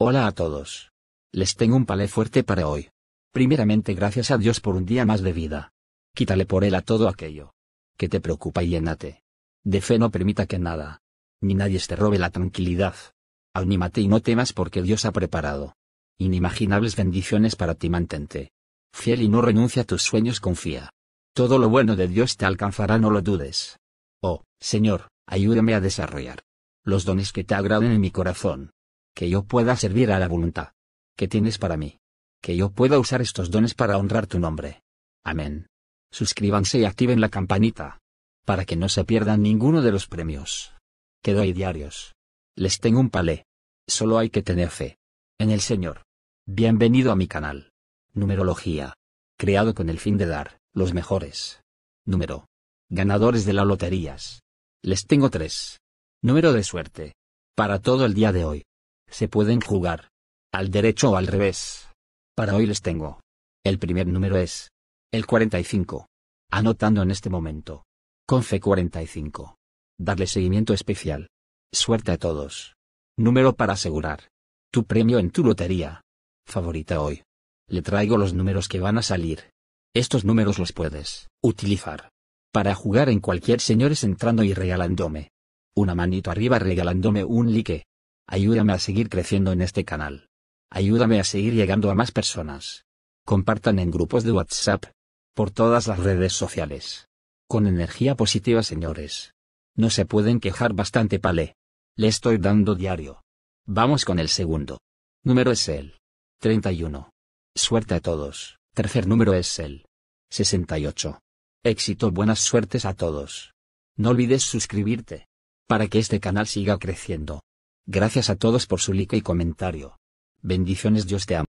Hola a todos. Les tengo un palé fuerte para hoy. Primeramente gracias a Dios por un día más de vida. Quítale por él a todo aquello que te preocupa y llénate. De fe no permita que nada, ni nadie te robe la tranquilidad. Anímate y no temas porque Dios ha preparado inimaginables bendiciones para ti mantente. Fiel y no renuncia a tus sueños confía. Todo lo bueno de Dios te alcanzará no lo dudes. Oh, Señor, ayúdame a desarrollar los dones que te agraden en mi corazón que yo pueda servir a la voluntad que tienes para mí, que yo pueda usar estos dones para honrar tu nombre. Amén. Suscríbanse y activen la campanita, para que no se pierdan ninguno de los premios que doy diarios. Les tengo un palé. Solo hay que tener fe en el Señor. Bienvenido a mi canal. Numerología. Creado con el fin de dar los mejores. Número. Ganadores de las loterías. Les tengo tres. Número de suerte. Para todo el día de hoy se pueden jugar. Al derecho o al revés. Para hoy les tengo. El primer número es. El 45. Anotando en este momento. Confe 45. Darle seguimiento especial. Suerte a todos. Número para asegurar. Tu premio en tu lotería. Favorita hoy. Le traigo los números que van a salir. Estos números los puedes utilizar. Para jugar en cualquier señores entrando y regalándome. Una manito arriba regalándome un like. Ayúdame a seguir creciendo en este canal. Ayúdame a seguir llegando a más personas. Compartan en grupos de WhatsApp. Por todas las redes sociales. Con energía positiva, señores. No se pueden quejar bastante, palé. Le estoy dando diario. Vamos con el segundo. Número es el 31. Suerte a todos. Tercer número es el 68. Éxito, buenas suertes a todos. No olvides suscribirte. Para que este canal siga creciendo. Gracias a todos por su like y comentario. Bendiciones Dios te ama.